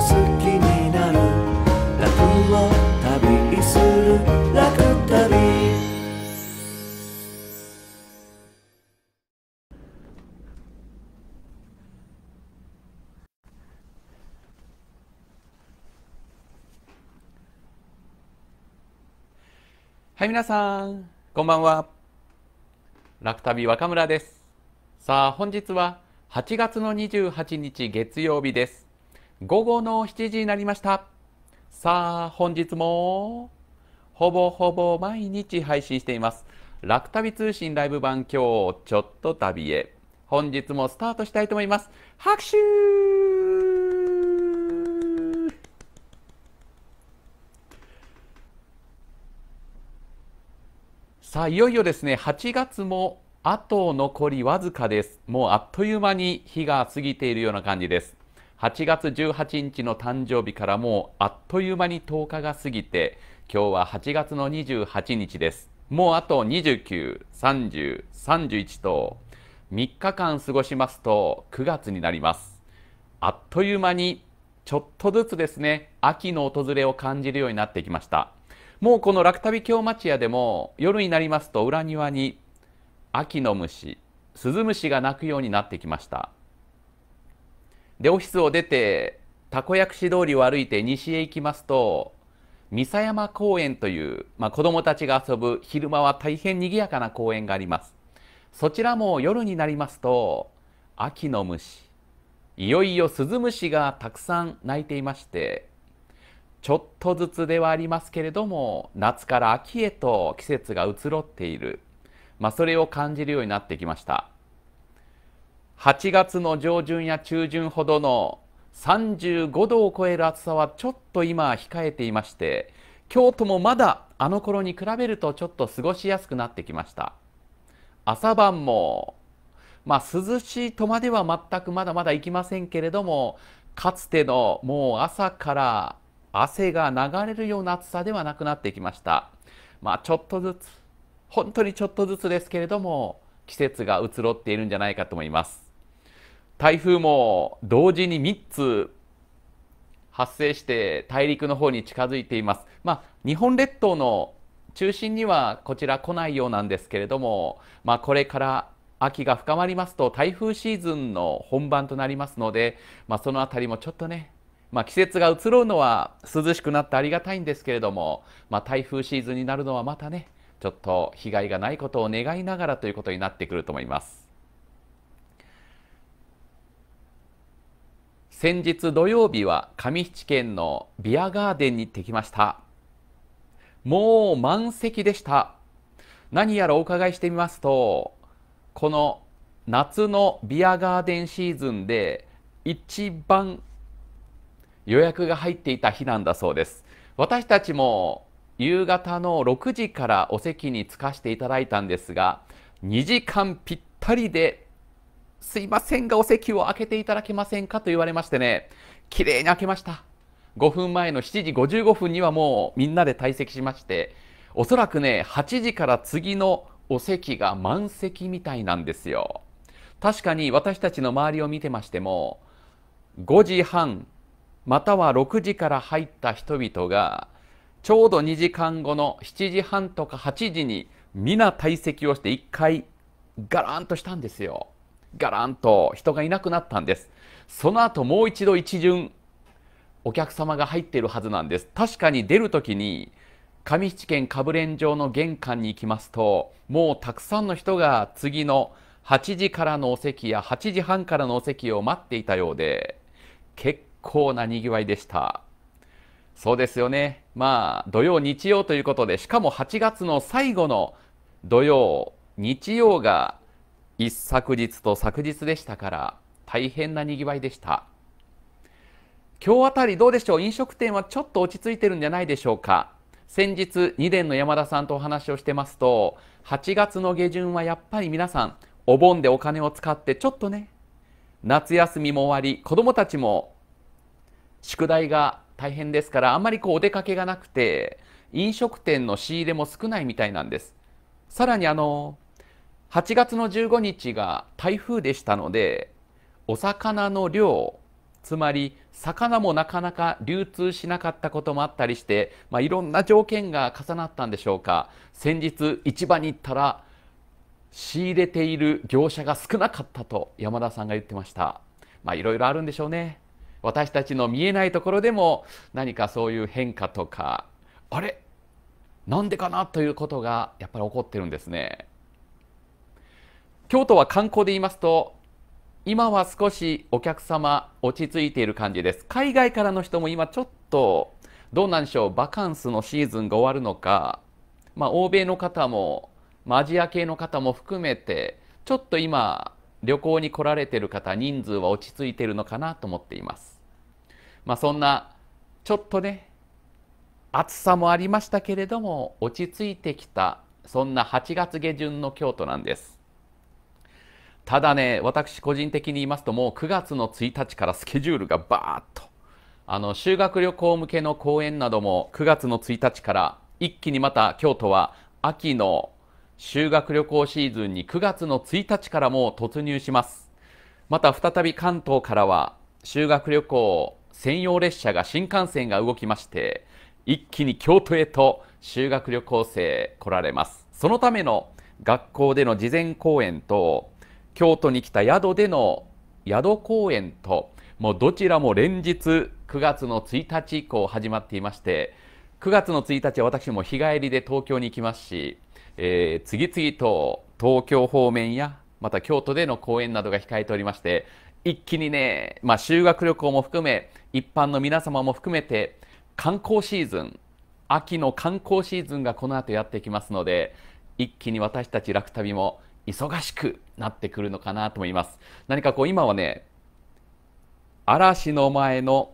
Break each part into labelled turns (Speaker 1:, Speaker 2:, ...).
Speaker 1: 好きになるはい皆さんこんばんは楽旅若村ですさあ本日は8月の28日月曜日です午後の7時になりましたさあ本日もほぼほぼ毎日配信しています楽旅通信ライブ版今日ちょっと旅へ本日もスタートしたいと思います拍手さあいよいよですね8月もあと残りわずかですもうあっという間に日が過ぎているような感じです8月18日の誕生日からもうあっという間に10日が過ぎて今日は8月の28日ですもうあと293031と3日間過ごしますと9月になりますあっという間にちょっとずつですね秋の訪れを感じるようになってきましたもうこの楽旅京町屋でも夜になりますと裏庭に秋の虫スズムシが鳴くようになってきましたでオフィスを出てたこ焼き通りを歩いて西へ行きますと三佐山公園という、まあ、子どもたちが遊ぶ昼間は大変賑やかな公園がありますそちらも夜になりますと秋の虫いよいよスズムシがたくさん鳴いていましてちょっとずつではありますけれども夏から秋へと季節が移ろっている、まあ、それを感じるようになってきました。8月の上旬や中旬ほどの35度を超える暑さはちょっと今控えていまして京都もまだあの頃に比べるとちょっと過ごしやすくなってきました朝晩もまあ涼しいとまでは全くまだまだいきませんけれどもかつてのもう朝から汗が流れるような暑さではなくなってきましたまあちょっとずつ本当にちょっとずつですけれども季節が移ろっているんじゃないかと思います台風も同時に3つ発生して大陸の方に近づいています。まあ、日本列島の中心にはこちら来ないようなんですけれども、まあ、これから秋が深まりますと台風シーズンの本番となりますので、まあ、その辺りもちょっとね、まあ、季節が移ろうのは涼しくなってありがたいんですけれども、まあ、台風シーズンになるのはまたねちょっと被害がないことを願いながらということになってくると思います。先日土曜日は上七県のビアガーデンに行ってきましたもう満席でした何やらお伺いしてみますとこの夏のビアガーデンシーズンで一番予約が入っていた日なんだそうです私たちも夕方の6時からお席に着かせていただいたんですが2時間ぴったりですいませんがお席を開けていただけませんかと言われましてね、綺麗に開けました。5分前の7時55分にはもうみんなで退席しまして、おそらくね、8時から次のお席が満席みたいなんですよ。確かに私たちの周りを見てましても、5時半、または6時から入った人々が、ちょうど2時間後の7時半とか8時に皆退席をして1回ガランとしたんですよ。ガランと人がいなくなったんですその後もう一度一巡お客様が入っているはずなんです確かに出るときに上七軒かぶれん場の玄関に行きますともうたくさんの人が次の8時からのお席や8時半からのお席を待っていたようで結構なにぎわいでしたそうですよねまあ土曜日曜ということでしかも8月の最後の土曜日曜が一昨日と昨日でしたから大変なにぎわいでした今日あたりどうでしょう飲食店はちょっと落ち着いてるんじゃないでしょうか先日2年の山田さんとお話をしてますと8月の下旬はやっぱり皆さんお盆でお金を使ってちょっとね夏休みも終わり子どもたちも宿題が大変ですからあんまりこうお出かけがなくて飲食店の仕入れも少ないみたいなんですさらにあの8月の15日が台風でしたのでお魚の量つまり魚もなかなか流通しなかったこともあったりして、まあ、いろんな条件が重なったんでしょうか先日市場に行ったら仕入れている業者が少なかったと山田さんが言ってましたまあいろいろあるんでしょうね私たちの見えないところでも何かそういう変化とかあれなんでかなということがやっぱり起こってるんですね京都は観光で言いますと、今は少しお客様落ち着いている感じです。海外からの人も今ちょっと、どうなんでしょう、バカンスのシーズンが終わるのか、まあ、欧米の方も、まアジア系の方も含めて、ちょっと今、旅行に来られてる方、人数は落ち着いてるのかなと思っています。まあ、そんな、ちょっとね、暑さもありましたけれども、落ち着いてきた、そんな8月下旬の京都なんです。ただね私個人的に言いますともう9月の1日からスケジュールがバーッとあの修学旅行向けの講演なども9月の1日から一気にまた京都は秋の修学旅行シーズンに9月の1日からも突入しますまた再び関東からは修学旅行専用列車が新幹線が動きまして一気に京都へと修学旅行生来られますそのための学校での事前講演と京都に来た宿での宿公演ともうどちらも連日9月の1日以降始まっていまして9月の1日は私も日帰りで東京に行きますし、えー、次々と東京方面やまた京都での公演などが控えておりまして一気にね、まあ、修学旅行も含め一般の皆様も含めて観光シーズン秋の観光シーズンがこの後やってきますので一気に私たち楽旅も忙しくなってくるのかなと思います。何かこう今はね、嵐の前の、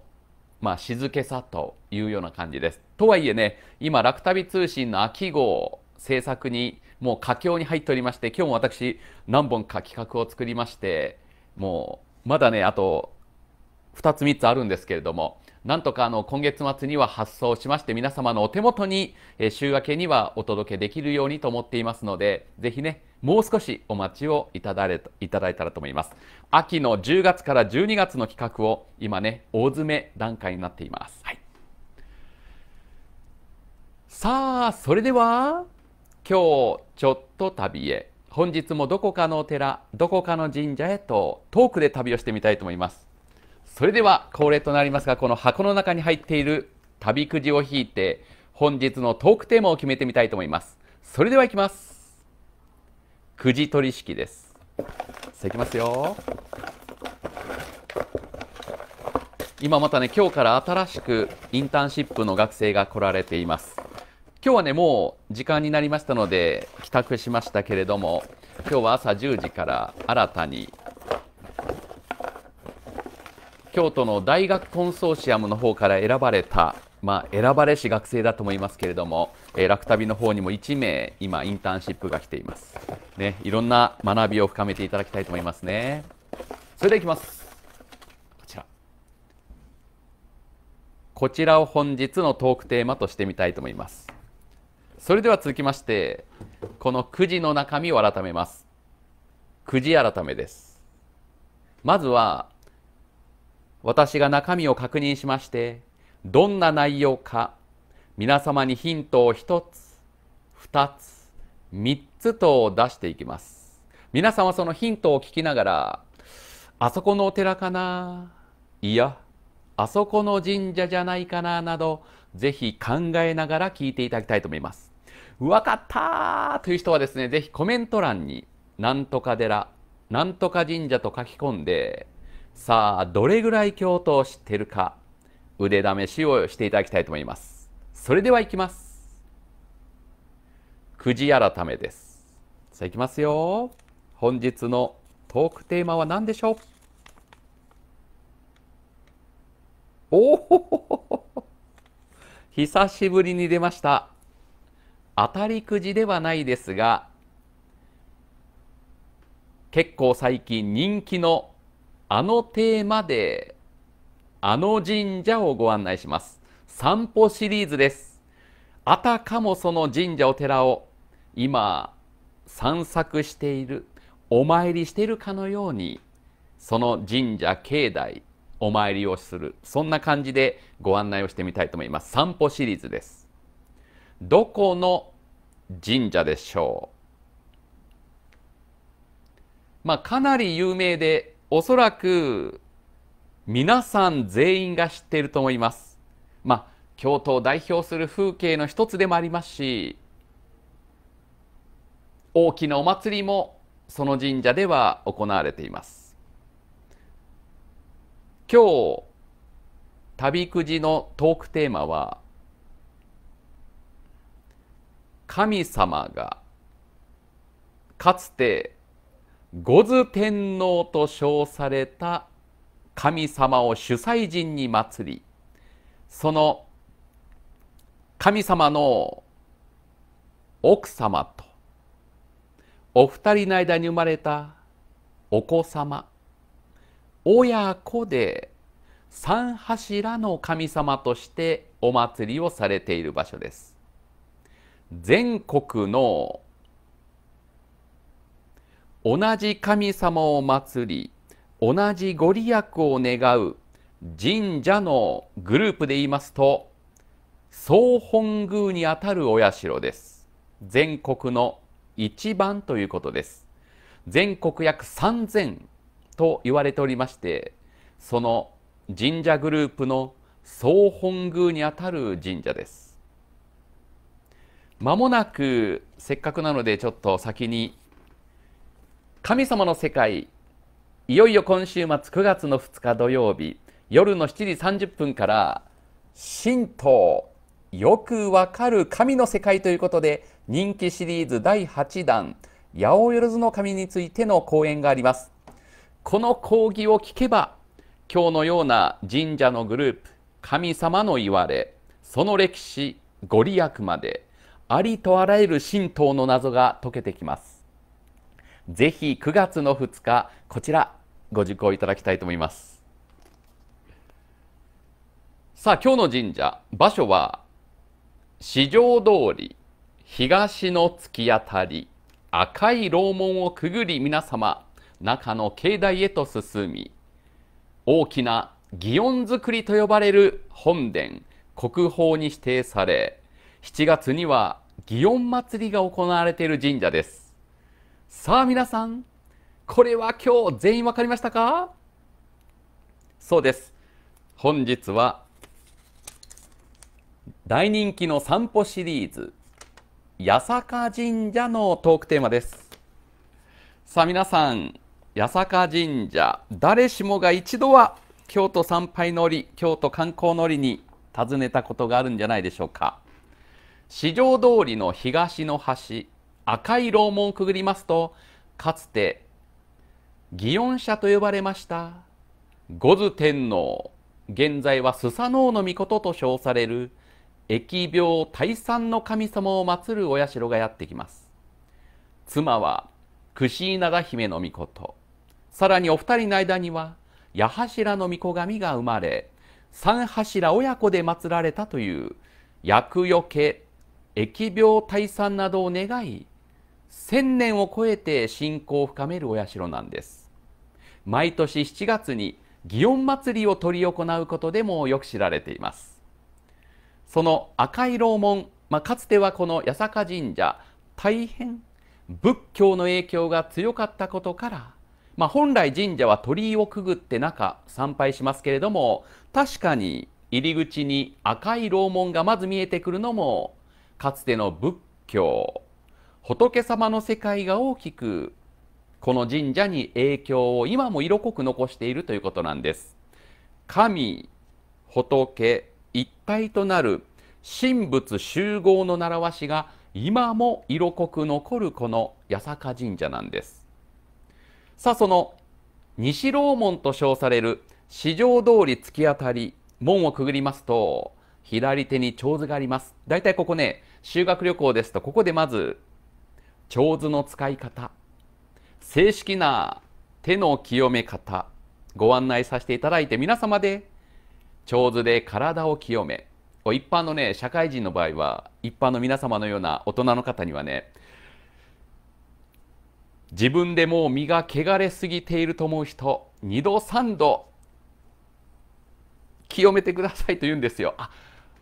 Speaker 1: まあ、静けさというような感じです。とはいえね、今、楽旅通信の秋号制作にもう佳境に入っておりまして、今日も私、何本か企画を作りまして、もうまだね、あと2つ3つあるんですけれどもなんとかあの今月末には発送しまして皆様のお手元に、え週明けにはお届けできるようにと思っていますのでぜひねもう少しお待ちをいただれいただいたらと思います秋の10月から12月の企画を今ね大詰め段階になっています、はい、さあそれでは今日ちょっと旅へ本日もどこかのお寺どこかの神社へと遠くで旅をしてみたいと思いますそれでは恒例となりますがこの箱の中に入っている旅くじを引いて本日のトークテーマを決めてみたいと思いますそれではいきますくじ取り式ですさあいきますよ今またね今日から新しくインターンシップの学生が来られています今日はねもう時間になりましたので帰宅しましたけれども今日は朝10時から新たに京都の大学コンソーシアムの方から選ばれた、まあ、選ばれし学生だと思いますけれども、えー、楽旅の方にも1名今インターンシップが来ています、ね、いろんな学びを深めていただきたいと思いますねそれではいきますこちらこちらを本日のトークテーマとしてみたいと思いますそれでは続きましてこのくじの中身を改めますくじ改めですまずは私が中身を確認しまして、どんな内容か、皆様にヒントを1つ、2つ、3つと出していきます。皆さんはそのヒントを聞きながら、あそこのお寺かないや、あそこの神社じゃないかななど、ぜひ考えながら聞いていただきたいと思います。わかったという人はですね、ぜひコメント欄に、なんとか寺、なんとか神社と書き込んで、さあどれぐらい教頭を知ってるか腕試しをしていただきたいと思いますそれではいきますくじ改めですさあいきますよ本日のトークテーマは何でしょうおお久しぶりに出ました当たりくじではないですが結構最近人気のあのテーマであの神社をご案内します散歩シリーズですあたかもその神社お寺を今散策しているお参りしているかのようにその神社境内お参りをするそんな感じでご案内をしてみたいと思います散歩シリーズですどこの神社でしょうまあかなり有名でおそらく皆さん全員が知っていると思います。まあ、京都を代表する風景の一つでもありますし、大きなお祭りもその神社では行われています。今日、旅くじのトークテーマは、神様がかつて五頭天皇と称された神様を主催神に祭りその神様の奥様とお二人の間に生まれたお子様親子で三柱の神様としてお祭りをされている場所です。全国の同じ神様を祀り同じご利益を願う神社のグループで言いますと総本宮にあたるお社です全国の一番ということです全国約3000と言われておりましてその神社グループの総本宮にあたる神社ですまもなくせっかくなのでちょっと先に神様の世界いよいよ今週末9月の2日土曜日夜の7時30分から神道よくわかる神の世界ということで人気シリーズ第8弾八百万の神についての講演がありますこの講義を聞けば今日のような神社のグループ神様の言われその歴史ご利益までありとあらゆる神道の謎が解けてきますぜひ9月の2日こちらご受講いただきたいと思いますさあ今日の神社場所は四条通り東の突き当たり赤い楼門をくぐり皆様中の境内へと進み大きな祇園造りと呼ばれる本殿国宝に指定され7月には祇園祭が行われている神社ですさあ皆さん、これは今日全員わかりましたかそうです。本日は大人気の散歩シリーズ八坂神社のトークテーマです。さあ皆さん、八坂神社、誰しもが一度は京都参拝のり京都観光のりに訪ねたことがあるんじゃないでしょうか。四条通りの東の端赤い楼門をくぐりますとかつて祇園社と呼ばれました五頭天皇現在はスサノオノミコトと称される疫病退散の神様を祀るお社がやってきます妻は串稲田姫の御事さらにお二人の間には八柱の御子神が生まれ三柱親子で祀られたという厄除け疫病退散などを願い千年を超えて信仰を深めるお社なんです毎年7月に祇園祭りを執り行うことでもよく知られていますその赤い楼門、まあ、かつてはこの八坂神社大変仏教の影響が強かったことからまあ、本来神社は鳥居をくぐって中参拝しますけれども確かに入り口に赤い楼門がまず見えてくるのもかつての仏教仏様の世界が大きくこの神社に影響を今も色濃く残しているということなんです神仏一体となる神仏集合の習わしが今も色濃く残るこの八坂神社なんですさあその西楼門と称される四条通り突き当たり門をくぐりますと左手に長図があります大体ここね修学旅行ですとここでまず手手の使い方正式な手の清め方ご案内させていただいて皆様で手手で体を清め一般のね社会人の場合は一般の皆様のような大人の方にはね自分でもう身が汚れすぎていると思う人2度3度清めてくださいと言うんですよ。あ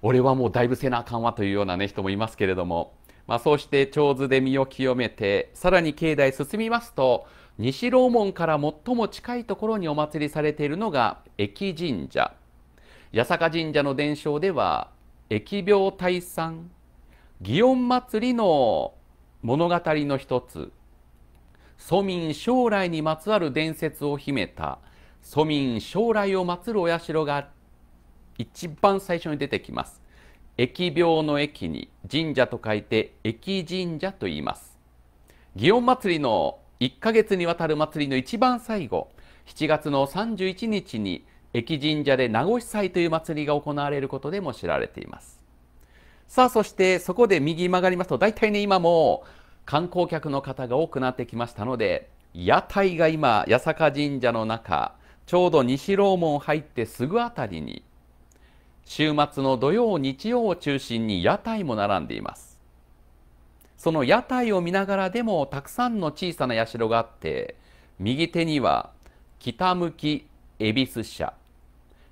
Speaker 1: 俺はもうだいぶせなあかんわというような、ね、人もいますけれどもまあ、そうして長図で身を清めてさらに境内進みますと西楼門から最も近いところにお祭りされているのが疫神社八坂神社の伝承では疫病退散祇園祭りの物語の一つ庶民将来にまつわる伝説を秘めた庶民将来を祀るお社が一番最初に出てきます疫病の疫に神社と書いて疫神社と言います祇園祭りの1ヶ月にわたる祭りの一番最後7月の31日に疫神社で名護司祭という祭りが行われることでも知られていますさあそしてそこで右曲がりますと大体ね今も観光客の方が多くなってきましたので屋台が今八坂神社の中ちょうど西楼門入ってすぐあたりに週末の土曜日曜を中心に屋台も並んでいますその屋台を見ながらでもたくさんの小さな社があって右手には北向き恵比寿社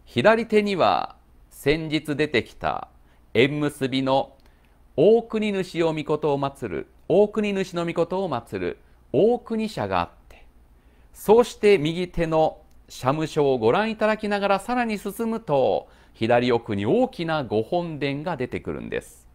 Speaker 1: 左手には先日出てきた縁結びの大国主を御事を祀る大国主の御事を祀る大国社があってそうして右手の社務所をご覧いただきながらさらに進むと左奥に大きな御本殿が出てくるんです。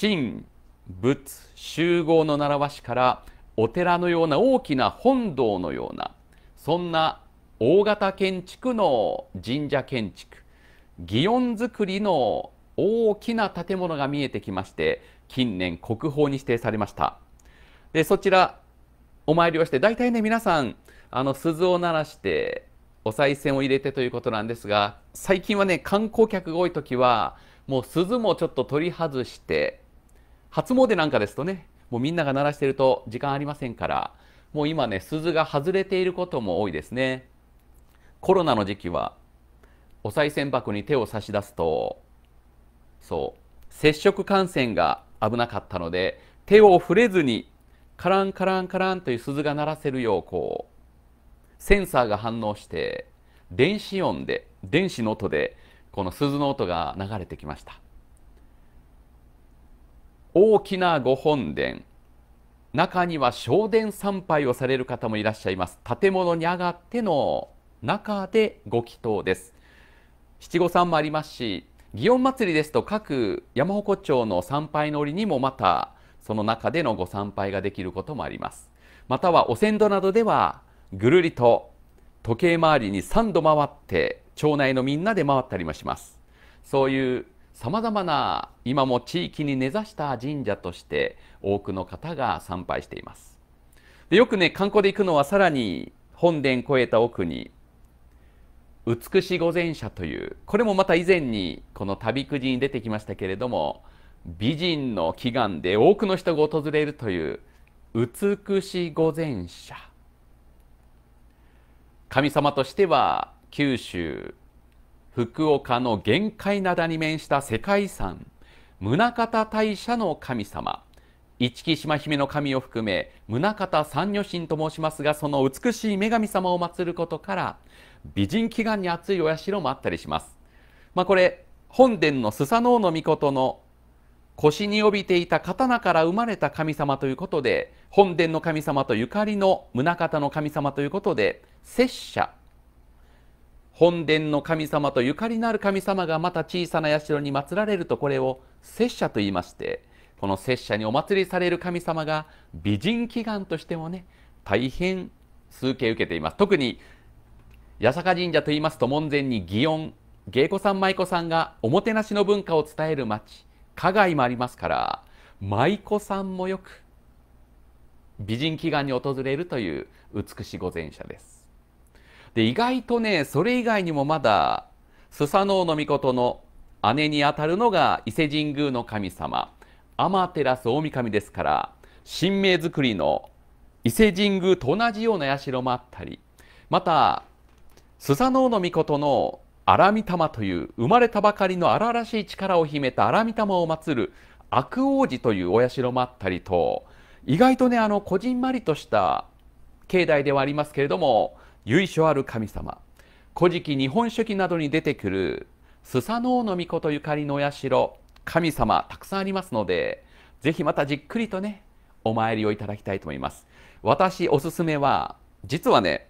Speaker 1: 神、仏、集合の習わしからお寺のような大きな本堂のようなそんな大型建築の神社建築祇園造りの大きな建物が見えてきまして近年国宝に指定されましたでそちらお参りをして大体ね皆さんあの鈴を鳴らしてお賽銭を入れてということなんですが最近はね観光客が多い時はもう鈴もちょっと取り外して初詣なんかですとねもうみんなが鳴らしてると時間ありませんからもう今ね鈴が外れていることも多いですねコロナの時期はお賽銭箱に手を差し出すとそう接触感染が危なかったので手を触れずにカランカランカランという鈴が鳴らせるようこうセンサーが反応して電子音で電子の音でこの鈴の音が流れてきました大きなご本殿中には正殿参拝をされる方もいらっしゃいます建物に上がっての中でご祈祷です七五三もありますし祇園祭ですと各山鉾町の参拝の折にもまたその中でのご参拝ができることもありますまたはお線路などではぐるりと時計回りに3度回って町内のみんなで回ったりもしますそういうさまざまな今も地域に根ざした神社として多くの方が参拝していますでよくね観光で行くのはさらに本殿越えた奥に美し御前社というこれもまた以前にこの旅くじに出てきましたけれども美人の祈願で多くの人が訪れるという美し御前社神様としては九州福岡の玄界灘に面した世界遺産宗像大社の神様一木島姫の神を含め宗像三女神と申しますがその美しい女神様を祀ることから美人祈願に熱いお社もあったりします。まあ、これ本殿のスサノオノミコトの腰に帯びていた刀から生まれた神様ということで本殿の神様とゆかりの宗方の神様ということで拙者本殿の神様とゆかりのある神様がまた小さな社に祀られるとこれを拙者と言いましてこの拙者にお祭りされる神様が美人祈願としてもね大変数形受けています特に八坂神社といいますと門前に祇園芸妓さん舞妓さんがおもてなしの文化を伝える町加害もありますから舞妓さんもよく美人祈願に訪れるという美しい御前車です。で意外とねそれ以外にもまだスサノオノミコトの姉にあたるのが伊勢神宮の神様天照大神ですから神明造りの伊勢神宮と同じような社もあったりまたスサノオノミコトの荒タマという生まれたばかりの荒々しい力を秘めた荒タマを祀る悪王子というお社もあったりと意外とねあのこじんまりとした境内ではありますけれども由緒ある神様古事記日本書紀などに出てくるスサノオノミコとゆかりのお社神様たくさんありますのでぜひまたじっくりとねお参りをいただきたいと思います私おすすめは実はね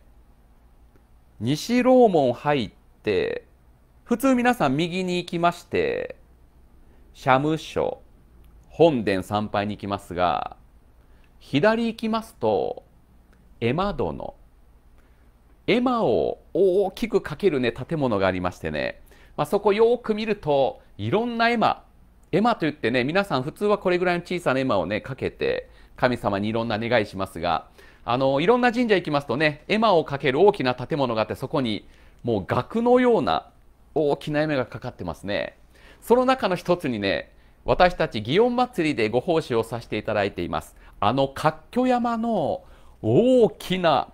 Speaker 1: 西楼門入ってって普通皆さん右に行きまして社務所本殿参拝に行きますが左行きますと絵馬殿絵馬を大きくかけるね建物がありましてね、まあ、そこよく見るといろんな絵馬絵馬といってね皆さん普通はこれぐらいの小さな絵馬をねかけて神様にいろんな願いしますがあのいろんな神社行きますとね絵馬をかける大きな建物があってそこにもう額のような大きな夢がかかってますね。その中の一つにね、私たち祇園祭でご奉仕をさせていただいています。あの活挙山の大きな、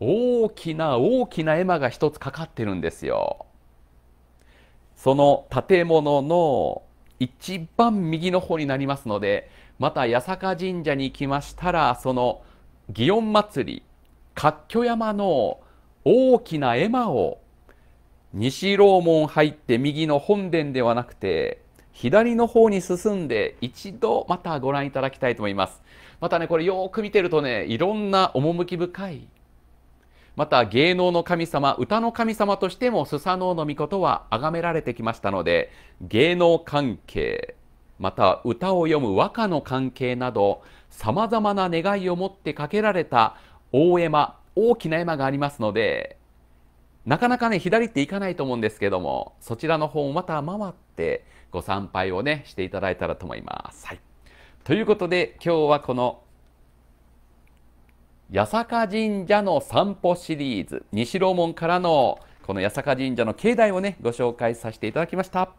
Speaker 1: 大きな大きな絵馬が一つかかってるんですよ。その建物の一番右の方になりますので、また八坂神社に行きましたら、その祇園祭、り、活挙山の大きな絵馬を西楼門入って右の本殿ではなくて左の方に進んで一度またご覧いただきたいと思いますまたねこれよく見てるとねいろんな趣深いまた芸能の神様歌の神様としてもスサノオノミコトは崇められてきましたので芸能関係また歌を詠む和歌の関係などさまざまな願いを持ってかけられた大絵馬大きな山がありますのでなかなかね左って行かないと思うんですけどもそちらの方をまた回ってご参拝をねしていただいたらと思います。はい、ということで今日はこの八坂神社の散歩シリーズ西楼門からのこの八坂神社の境内をねご紹介させていただきました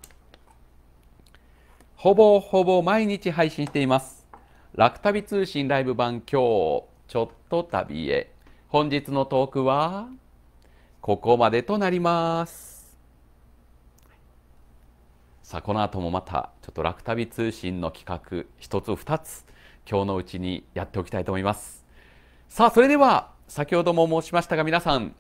Speaker 1: ほぼほぼ毎日配信しています楽旅通信ライブ版今日ちょっと旅へ本日のトークはここまでとなります。さあ、この後もまたちょっと楽旅通信の企画一つ二つ今日のうちにやっておきたいと思います。さあ、それでは先ほども申しましたが皆さん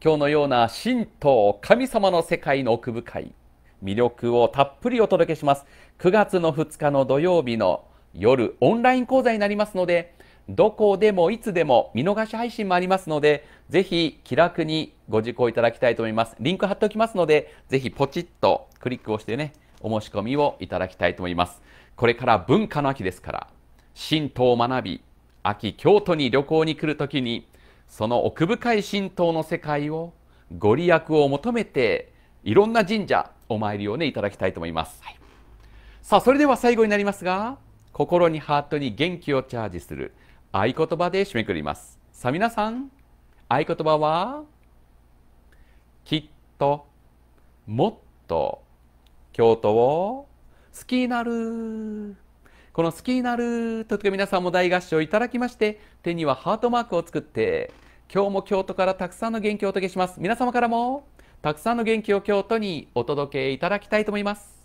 Speaker 1: 今日のような神道神様の世界の奥深い魅力をたっぷりお届けします9月の2日の土曜日の夜オンライン講座になりますのでどこでもいつでも見逃し配信もありますので、ぜひ気楽にご受講いただきたいと思います。リンク貼っておきますので、ぜひポチッとクリックをしてね、お申し込みをいただきたいと思います。これから文化の秋ですから、神道を学び、秋京都に旅行に来るときに、その奥深い神道の世界をご利益を求めて、いろんな神社、お参りをね、いただきたいと思います。はい、さあ、それでは最後になりますが、心にハートに元気をチャージする。合言葉で締めくくります。さあ皆さん、合言葉は、きっと、もっと、京都を好きになる。この好きになるとい皆さんも大合唱いただきまして、手にはハートマークを作って、今日も京都からたくさんの元気をお届けします。皆様からも、たくさんの元気を京都にお届けいただきたいと思います。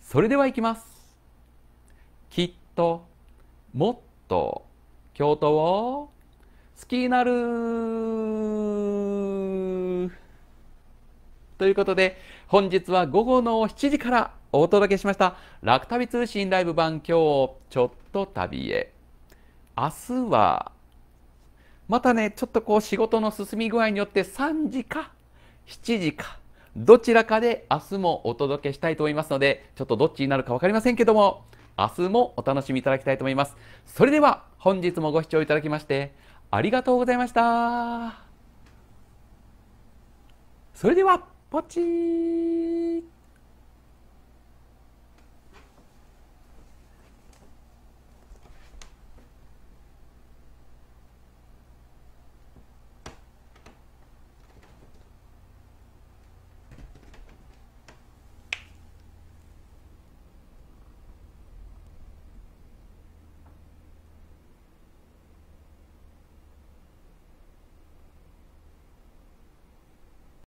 Speaker 1: それではいきます。きっと、もっとと京都を好きになるということで本日は午後の7時からお届けしました「楽旅通信ライブ版今日ちょっと旅へ」明日はまたねちょっとこう仕事の進み具合によって3時か7時かどちらかで明日もお届けしたいと思いますのでちょっとどっちになるか分かりませんけども明日もお楽しみいただきたいと思います。それでは本日もご視聴いただきましてありがとうございました。それでは、ポチー